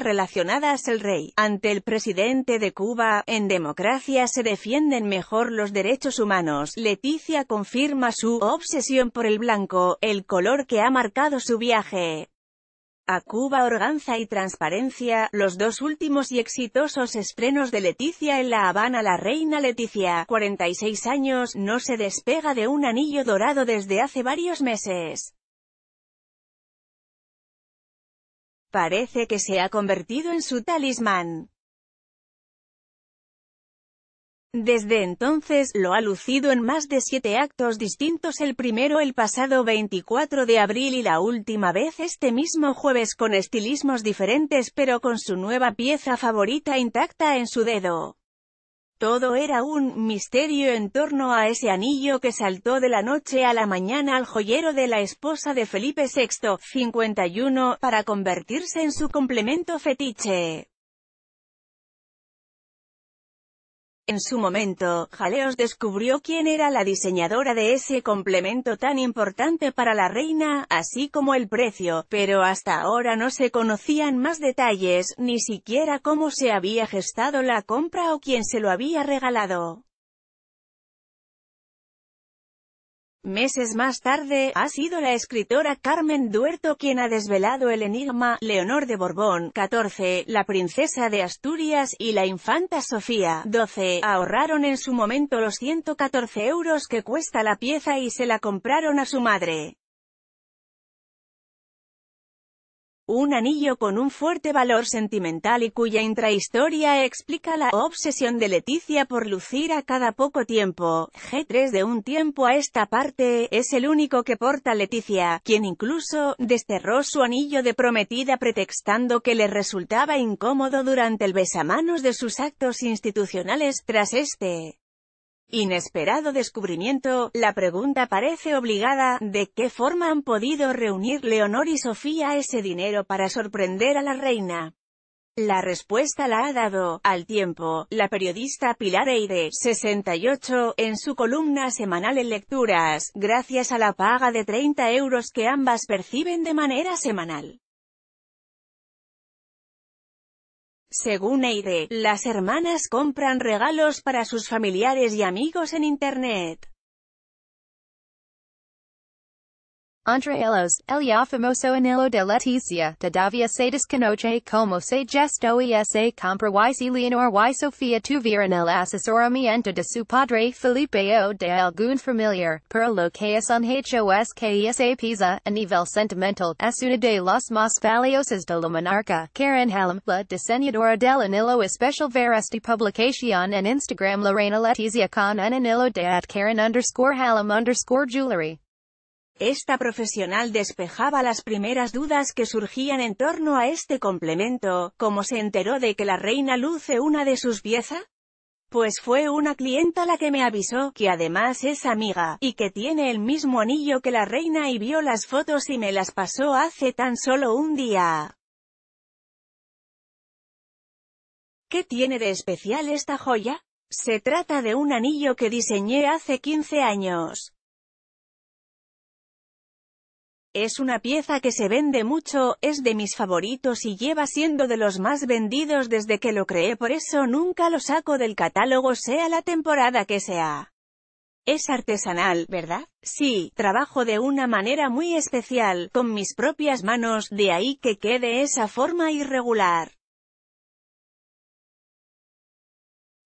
relacionadas el rey. Ante el presidente de Cuba, en democracia se defienden mejor los derechos humanos. Leticia confirma su obsesión por el blanco, el color que ha marcado su viaje. A Cuba Organza y Transparencia, los dos últimos y exitosos estrenos de Leticia en La Habana La reina Leticia, 46 años, no se despega de un anillo dorado desde hace varios meses. Parece que se ha convertido en su talismán. Desde entonces, lo ha lucido en más de siete actos distintos el primero el pasado 24 de abril y la última vez este mismo jueves con estilismos diferentes pero con su nueva pieza favorita intacta en su dedo. Todo era un misterio en torno a ese anillo que saltó de la noche a la mañana al joyero de la esposa de Felipe VI, 51, para convertirse en su complemento fetiche. En su momento, Jaleos descubrió quién era la diseñadora de ese complemento tan importante para la reina, así como el precio, pero hasta ahora no se conocían más detalles, ni siquiera cómo se había gestado la compra o quién se lo había regalado. Meses más tarde, ha sido la escritora Carmen Duerto quien ha desvelado el enigma, Leonor de Borbón, 14, la princesa de Asturias, y la infanta Sofía, 12, ahorraron en su momento los 114 euros que cuesta la pieza y se la compraron a su madre. un anillo con un fuerte valor sentimental y cuya intrahistoria explica la obsesión de Leticia por lucir a cada poco tiempo. G3 de un tiempo a esta parte, es el único que porta Leticia, quien incluso, desterró su anillo de prometida pretextando que le resultaba incómodo durante el besamanos de sus actos institucionales. Tras este Inesperado descubrimiento, la pregunta parece obligada, ¿de qué forma han podido reunir Leonor y Sofía ese dinero para sorprender a la reina? La respuesta la ha dado, al tiempo, la periodista Pilar Eide, 68, en su columna semanal en lecturas, gracias a la paga de 30 euros que ambas perciben de manera semanal. Según Eide, las hermanas compran regalos para sus familiares y amigos en Internet. Andre elos, elia famoso Anillo de Letícia, tadavia se desconoce como se gesto e se compra y se Leonor y Sofia tuvieron el asesoramiento de su padre Felipe o de algún familiar, pero lo que es un hecho es que pisa, anivel sentimental, es una de las más valiosas de la monarca, Karen Hallam, la diseñadora del anillo especial ver esta publicación en Instagram Lorena Letizia con un de at Karen underscore Hallam underscore jewelry. Esta profesional despejaba las primeras dudas que surgían en torno a este complemento, como se enteró de que la reina luce una de sus piezas? Pues fue una clienta la que me avisó, que además es amiga, y que tiene el mismo anillo que la reina y vio las fotos y me las pasó hace tan solo un día. ¿Qué tiene de especial esta joya? Se trata de un anillo que diseñé hace 15 años. Es una pieza que se vende mucho, es de mis favoritos y lleva siendo de los más vendidos desde que lo creé por eso nunca lo saco del catálogo sea la temporada que sea. Es artesanal, ¿verdad? Sí, trabajo de una manera muy especial, con mis propias manos, de ahí que quede esa forma irregular.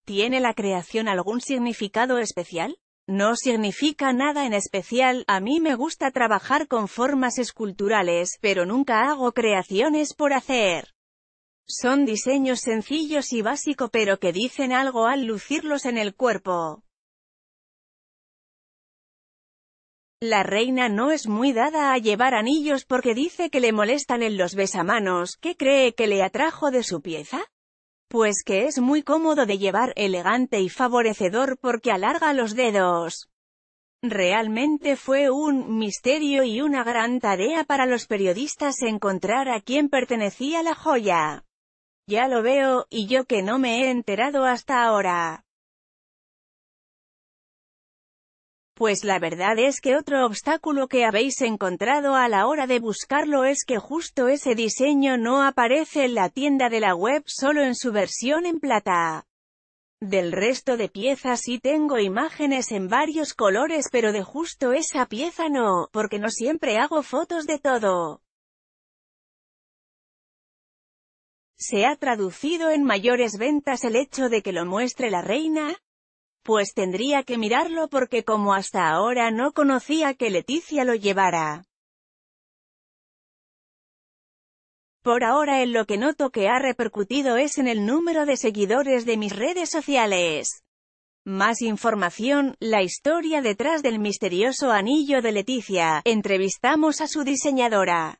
¿Tiene la creación algún significado especial? No significa nada en especial, a mí me gusta trabajar con formas esculturales, pero nunca hago creaciones por hacer. Son diseños sencillos y básico pero que dicen algo al lucirlos en el cuerpo. La reina no es muy dada a llevar anillos porque dice que le molestan en los besamanos, ¿qué cree que le atrajo de su pieza? pues que es muy cómodo de llevar, elegante y favorecedor porque alarga los dedos. Realmente fue un misterio y una gran tarea para los periodistas encontrar a quién pertenecía la joya. Ya lo veo, y yo que no me he enterado hasta ahora. Pues la verdad es que otro obstáculo que habéis encontrado a la hora de buscarlo es que justo ese diseño no aparece en la tienda de la web solo en su versión en plata. Del resto de piezas sí tengo imágenes en varios colores pero de justo esa pieza no, porque no siempre hago fotos de todo. ¿Se ha traducido en mayores ventas el hecho de que lo muestre la reina? Pues tendría que mirarlo porque como hasta ahora no conocía que Leticia lo llevara. Por ahora en lo que noto que ha repercutido es en el número de seguidores de mis redes sociales. Más información, la historia detrás del misterioso anillo de Leticia, entrevistamos a su diseñadora.